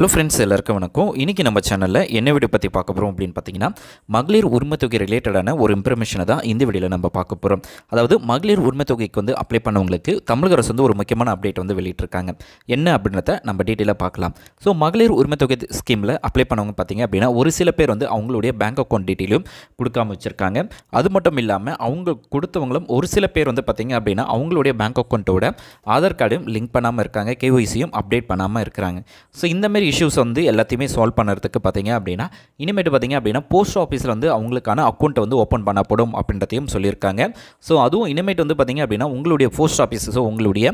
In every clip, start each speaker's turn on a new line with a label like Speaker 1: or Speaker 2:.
Speaker 1: hello friends எல்லாருக்கும் வணக்கம் இன்றைக்கி நம்ம சேனலில் என்ன வீடியோ பற்றி பார்க்க போகிறோம் அப்படின்னு பார்த்தீங்கன்னா மகளிர் உரிமை தொகை ரிலேட்டடான ஒரு இன்ஃபர்மேஷனை தான் இந்த வீடியோவில் நம்ம பார்க்க போகிறோம் அதாவது மகளிர் உரிமை தொகைக்கு வந்து அப்ளை பண்ணவங்களுக்கு தமிழக அரசு வந்து ஒரு முக்கியமான அப்டேட் வந்து வெளியிட்டிருக்காங்க என்ன அப்படின்றத நம்ம டீட்டெயிலாக பார்க்கலாம் ஸோ மகளிர் உரிமை தொகை ஸ்கீமில் அப்ளை பண்ணவங்க பார்த்தீங்க அப்படின்னா ஒரு சில பேர் வந்து அவங்களுடைய பேங்க் அக்கௌண்ட் டீட்டெயிலும் கொடுக்காம வச்சுருக்காங்க அது மட்டும் இல்லாமல் அவங்க கொடுத்தவங்களும் ஒரு சில பேர் வந்து பார்த்தீங்க அப்படின்னா அவங்களுடைய பேங்க் அக்கௌண்ட்டோட ஆதார் கார்டும் லிங்க் பண்ணாமல் இருக்காங்க கேஒய்சியும் அப்டேட் பண்ணாமல் இருக்கிறாங்க ஸோ இந்தமாரி இஷ்யூஸ் வந்து எல்லாத்தையுமே சால்வ் பண்ணுறதுக்கு பார்த்திங்க அப்படின்னா இனிமேட்டு பார்த்திங்க அப்படின்னா போஸ்ட் ஆஃபீஸில் வந்து அவங்களுக்கான அக்கௌண்ட்டை வந்து ஓப்பன் பண்ணப்படும் அப்படின்றதையும் சொல்லியிருக்காங்க ஸோ அதுவும் இனிமேட் வந்து பார்த்திங்க அப்படின்னா உங்களுடைய போஸ்ட் ஆஃபீஸஸோ உங்களுடைய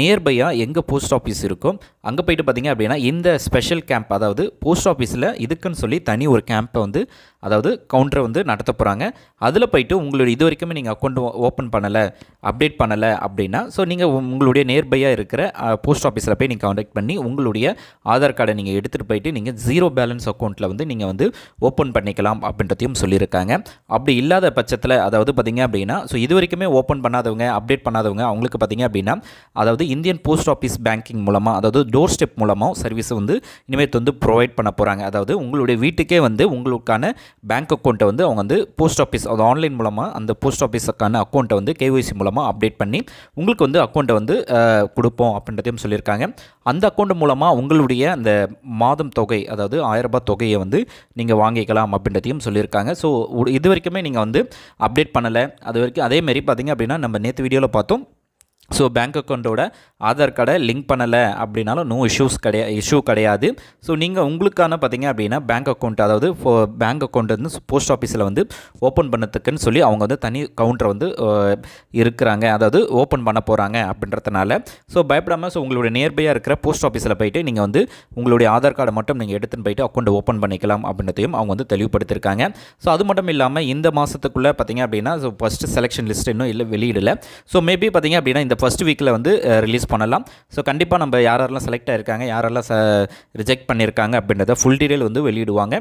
Speaker 1: நியர்பையாக எங்கே போஸ்ட் ஆஃபீஸ் இருக்கோ அங்கே போயிட்டு பார்த்திங்க அப்படின்னா இந்த ஸ்பெஷல் கேம்ப் அதாவது போஸ்ட் ஆஃபீஸில் இதுக்குன்னு சொல்லி தனி ஒரு கேம்ப்பை வந்து அதாவது கவுண்டரை வந்து நடத்த போகிறாங்க அதில் போயிட்டு உங்களுடைய இது வரைக்குமே நீங்கள் அக்கௌண்ட் ஓப்பன் பண்ணலை அப்டேட் பண்ணலை அப்படின்னா ஸோ நீங்கள் உங்களுடைய நியர்பையாக இருக்கிற போஸ்ட் ஆஃபீஸில் போய் நீங்கள் கான்டாக்ட் பண்ணி உங்களுடைய ஆதார் கார்டை நீங்கள் நீங்கள் எடுத்துகிட்டு போயிட்டு நீங்கள் ஜீரோ பேலன்ஸ் அக்கௌண்ட்டில் வந்து நீங்கள் வந்து ஓப்பன் பண்ணிக்கலாம் அப்படின்றதையும் சொல்லியிருக்காங்க அப்படி இல்லாத பட்சத்தில் அதாவது பார்த்திங்க அப்படின்னா ஸோ இது வரைக்குமே ஓப்பன் பண்ணாதவங்க அப்டேட் பண்ணாதவங்க அவங்களுக்கு பார்த்திங்க அப்படின்னா அதாவது இந்தியன் போஸ்ட் ஆஃபீஸ் பேங்கிங் மூலமாக அதாவது டோர் ஸ்டெப் மூலமாக சர்வீஸ் வந்து இனிமேல் வந்து ப்ரொவைட் பண்ண போகிறாங்க அதாவது உங்களுடைய வீட்டுக்கே வந்து உங்களுக்கான பேங்க் அக்கௌண்ட்டை வந்து அவங்க வந்து போஸ்ட் ஆஃபீஸ் அது ஆன்லைன் மூலமாக அந்த போஸ்ட் ஆஃபீஸுக்கான அக்கௌண்ட்டை வந்து கேஒய்சி மூலமாக அப்டேட் பண்ணி உங்களுக்கு வந்து அக்கௌண்ட்டை வந்து கொடுப்போம் அப்படின்றதையும் சொல்லியிருக்காங்க அந்த அக்கௌண்ட் மூலமாக உங்களுடைய அந்த மாதம் தொகை அதாவது ஆயரரூபா தொகையை வந்து நீங்கள் வாங்கிக்கலாம் அப்படின்றதையும் சொல்லியிருக்காங்க ஸோ இது வரைக்குமே நீங்கள் வந்து அப்டேட் பண்ணலை அது வரைக்கும் அதேமாரி பார்த்திங்க அப்படின்னா நம்ம நேற்று வீடியோவில் பார்த்தோம் ஸோ பேங்க் அக்கௌண்ட்டோட ஆதார் கார்டை லிங்க் பண்ணலை அப்படின்னாலும் நோ இஷ்யூஸ் கிடையா இஷ்யூ கிடையாது ஸோ நீங்கள் உங்களுக்கான பார்த்தீங்க அப்படின்னா பேங்க் அக்கௌண்ட் அதாவது ஃபோ பேங்க் அக்கௌண்ட் வந்து போஸ்ட் ஆஃபீஸில் வந்து ஓப்பன் பண்ணத்துக்குன்னு சொல்லி அவங்க வந்து தனி கவுண்டரை வந்து இருக்கிறாங்க அதாவது ஓப்பன் பண்ண போகிறாங்க அப்படின்றதுனால ஸோ பயப்படாமல் ஸோ உங்களுடைய நியர்பையாக இருக்கிற போஸ்ட் ஆஃபீஸில் போயிட்டு நீங்கள் வந்து உங்களுடைய ஆதார் கார்டை மட்டும் நீங்கள் எடுத்துன்னு போயிட்டு அக்கௌண்ட் ஓப்பன் பண்ணிக்கலாம் அப்படின்றதையும் அவங்க வந்து தெளிவுபடுத்திருக்காங்க ஸோ அது மட்டும் இல்லாமல் இந்த மாதத்துக்குள்ளே பார்த்தீங்க அப்படின்னா ஸோ ஃபஸ்ட்டு செலெக்ஷன் லிஸ்ட் இன்னும் இல்லை வெளியிடலை ஸோ மேபி பார்த்தீங்க அப்படின்னா இந்த இந்த ஃபஸ்ட் வீக்கில் வந்து ரிலீஸ் பண்ணலாம் ஸோ கண்டிப்பாக நம்ம யாரெல்லாம் செலக்ட் ஆகிருக்காங்க யாரெல்லாம் ரிஜெக்ட் பண்ணியிருக்காங்க அப்படின்றத ஃபுல் டீட்டெயில் வந்து வெளியிடுவாங்க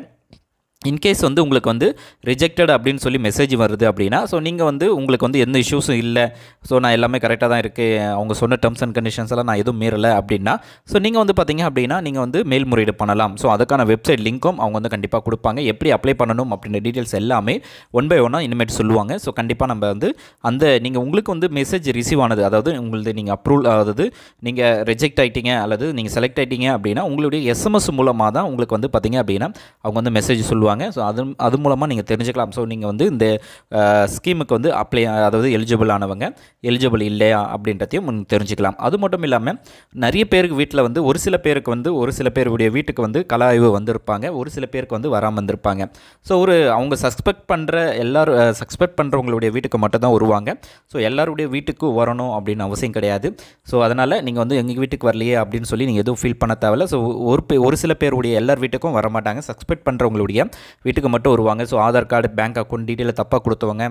Speaker 1: இன்கேஸ் வந்து உங்களுக்கு வந்து ரிஜெக்டட் அப்படின்னு சொல்லி மெசேஜ் வருது அப்படின்னா ஸோ நீங்கள் வந்து உங்களுக்கு வந்து எந்த இஷ்யூஸும் இல்லை ஸோ நான் எல்லாமே கரெக்டாக தான் இருக்குது அவங்க சொன்ன டேர்ம்ஸ் அண்ட் கண்டிஷன்ஸ் எல்லாம் நான் எதுவும் மீறலை அப்படின்னா ஸோ நீங்கள் வந்து பார்த்தீங்க அப்படின்னா நீங்கள் வந்து மேல்முறையீடு பண்ணலாம் ஸோ அதுக்கான வெப்சைட் லிங்க்கும் அவங்க வந்து கண்டிப்பாக கொடுப்பாங்க எப்படி அப்ளை பண்ணணும் அப்படின்ற டீட்டெயில்ஸ் எல்லாமே ஒன் பை ஒன்னாக இனிமேட் சொல்லுவாங்க ஸோ கண்டிப்பாக நம்ம வந்து அந்த நீங்கள் உங்களுக்கு வந்து மெசேஜ் ரிசீவ் ஆனது அதாவது உங்களது நீங்கள் அப்ரூவல் அதாவது நீங்கள் ரிஜெக்ட் ஆகிட்டீங்க அல்லது நீங்கள் செலக்ட் ஆகிட்டீங்க அப்படின்னா உங்களுடைய எஸ்எம்எஸ் மூலமாக தான் உங்களுக்கு வந்து பார்த்தீங்க அப்படின்னா அவங்க வந்து மெசேஜ் சொல்லுவாங்க சொல்லுவாங்க ஸோ அது அது மூலமாக நீங்கள் தெரிஞ்சுக்கலாம் ஸோ நீங்கள் வந்து இந்த ஸ்கீமுக்கு வந்து அப்ளை அதாவது எலிஜிபிள் ஆனவங்க எலிஜிபிள் இல்லையா அப்படின்றதையும் தெரிஞ்சுக்கலாம் அது மட்டும் இல்லாமல் நிறைய பேருக்கு வீட்டில் வந்து ஒரு சில பேருக்கு வந்து ஒரு சில பேருடைய வீட்டுக்கு வந்து கல ஆய்வு வந்திருப்பாங்க ஒரு சில பேருக்கு வந்து வராமல் வந்திருப்பாங்க ஸோ ஒரு அவங்க சஸ்பெக்ட் பண்ணுற எல்லோரும் சஸ்பெக்ட் பண்ணுறவங்களுடைய வீட்டுக்கு மட்டும் தான் வருவாங்க ஸோ எல்லாருடைய வீட்டுக்கு வரணும் அப்படின்னு அவசியம் கிடையாது ஸோ அதனால் நீங்கள் வந்து எங்கள் வீட்டுக்கு வரலையே அப்படின்னு சொல்லி நீங்கள் எதுவும் ஃபீல் பண்ண தேவையில்ல ஸோ ஒரு ஒரு சில பேருடைய எல்லார் வீட்டுக்கும் வரமாட்டாங்க சஸ்பெக்ட் பண்ணுறவங்களுடைய வீட்டுக்கு மட்டும் வருவாங்க so Aadhaar card bank account டீட்டெயிலை தப்பாக கொடுத்தவங்க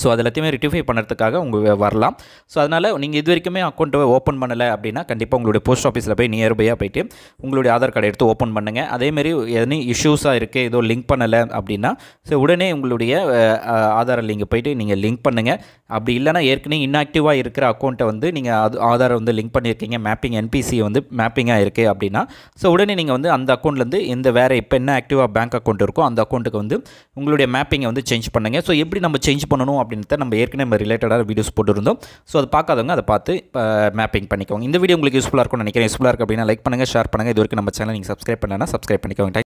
Speaker 1: ஸோ அது எல்லாத்தையுமே ரிட்டிஃபை பண்ணுறதுக்காக உங்கள் வரலாம் ஸோ அதனால் நீங்கள் இது வரைக்குமே அக்கௌண்ட்டை ஓப்பன் பண்ணலை அப்படின்னா கண்டிப்பாக உங்களுடைய போஸ்ட் ஆஃபீஸில் போய் நியர்பையாக போய்ட்டு உங்களுடைய ஆதார் கார்டை எடுத்து ஓப்பன் பண்ணுங்கள் அதேமாரி எதனி இஷ்யூஸாக இருக்குது ஏதோ லிங்க் பண்ணலை அப்படின்னா ஸோ உடனே உங்களுடைய ஆதார் லிங்க் போய்ட்டு நீங்கள் லிங்க் பண்ணுங்கள் அப்படி இல்லைன்னா ஏற்கனவே இன்ஆக்டிவாக இருக்கிற அக்கௌண்ட்டை வந்து நீங்கள் அது ஆதாரை வந்து லிங்க் பண்ணியிருக்கீங்க மேப்பிங் என்பிசி வந்து மேப்பிங்காக இருக்குது அப்படின்னா ஸோ உடனே நீங்கள் வந்து அந்த அக்கௌண்ட்லேருந்து இந்த வேறு இப்போ என்ன ஆக்டிவாக பேங்க் அக்கௌண்ட் இருக்கோ அந்த அக்கௌண்ட்டுக்கு வந்து உங்களுடைய மேப்பிங்கை வந்து சேஞ்ச் பண்ணுங்கள் ஸோ எப்படி நம்ம சேஞ்ச் பண்ணணும் அப்படின்னு அப்படின்றத நம்ம ஏற்கனவே நம்ம ரிலேட்டடாக வீடியோஸ் போட்டுருந்தோம் ஸோ அது பார்க்காதவங்க அதை பார்த்து மேப்பிங் பண்ணிக்கோங்க இந்த வீடியோ உங்களுக்கு யூஸ்ஃபுல்லாக இருக்கும்னு நினைக்கிறேன் யூஸ்ஃபுல்லாக இருக்குது அப்படின்னா லைக் பண்ணுங்கள் ஷேர் பண்ணுங்கள் இது வரைக்கும் நம்ம சேனல் நீங்கள் சப்ஸ்கிரைப் பண்ணலன்னா சப்ஸ்கிரைப் பண்ணிக்கோங்க